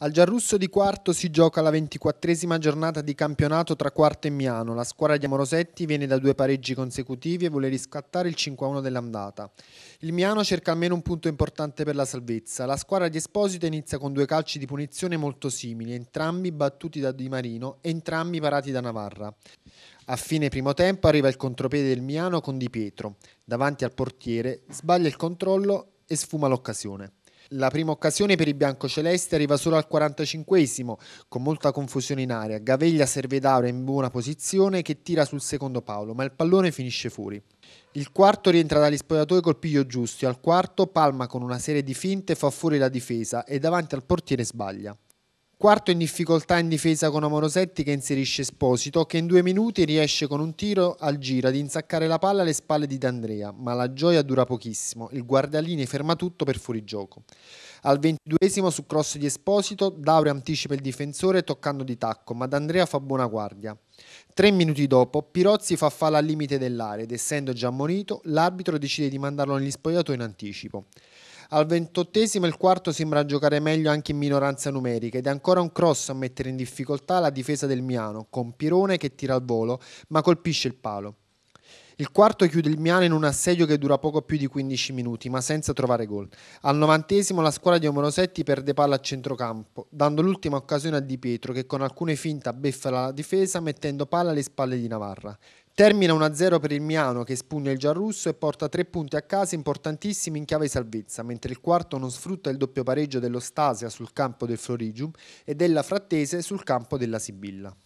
Al Giarrusso di Quarto si gioca la ventiquattresima giornata di campionato tra Quarto e Miano. La squadra di Amorosetti viene da due pareggi consecutivi e vuole riscattare il 5-1 dell'andata. Il Miano cerca almeno un punto importante per la salvezza. La squadra di Esposito inizia con due calci di punizione molto simili, entrambi battuti da Di Marino entrambi parati da Navarra. A fine primo tempo arriva il contropiede del Miano con Di Pietro. Davanti al portiere sbaglia il controllo e sfuma l'occasione. La prima occasione per i biancocelesti arriva solo al 45esimo, con molta confusione in area. Gaveglia serve Servedauro in buona posizione che tira sul secondo Paolo, ma il pallone finisce fuori. Il quarto rientra dagli spogliatoi col piglio giusto. Al quarto Palma con una serie di finte fa fuori la difesa e davanti al portiere sbaglia. Quarto in difficoltà in difesa con Amorosetti che inserisce Esposito che in due minuti riesce con un tiro al giro ad insaccare la palla alle spalle di D'Andrea, ma la gioia dura pochissimo, il guardaline ferma tutto per fuorigioco. Al ventiduesimo su cross di Esposito, Daure anticipa il difensore toccando di tacco, ma D'Andrea fa buona guardia. Tre minuti dopo, Pirozzi fa falla al limite dell'area ed essendo già ammonito, l'arbitro decide di mandarlo negli spogliatoi in anticipo. Al ventottesimo il quarto sembra giocare meglio anche in minoranza numerica ed è ancora un cross a mettere in difficoltà la difesa del Miano, con Pirone che tira al volo ma colpisce il palo. Il quarto chiude il Miano in un assedio che dura poco più di 15 minuti, ma senza trovare gol. Al novantesimo la squadra di Omorosetti perde palla a centrocampo, dando l'ultima occasione a Di Pietro che con alcune finte abbeffa la difesa mettendo palla alle spalle di Navarra. Termina 1-0 per il Miano che spugna il Giarrusso e porta tre punti a casa importantissimi in chiave salvezza, mentre il quarto non sfrutta il doppio pareggio dello Stasia sul campo del Florigium e della Frattese sul campo della Sibilla.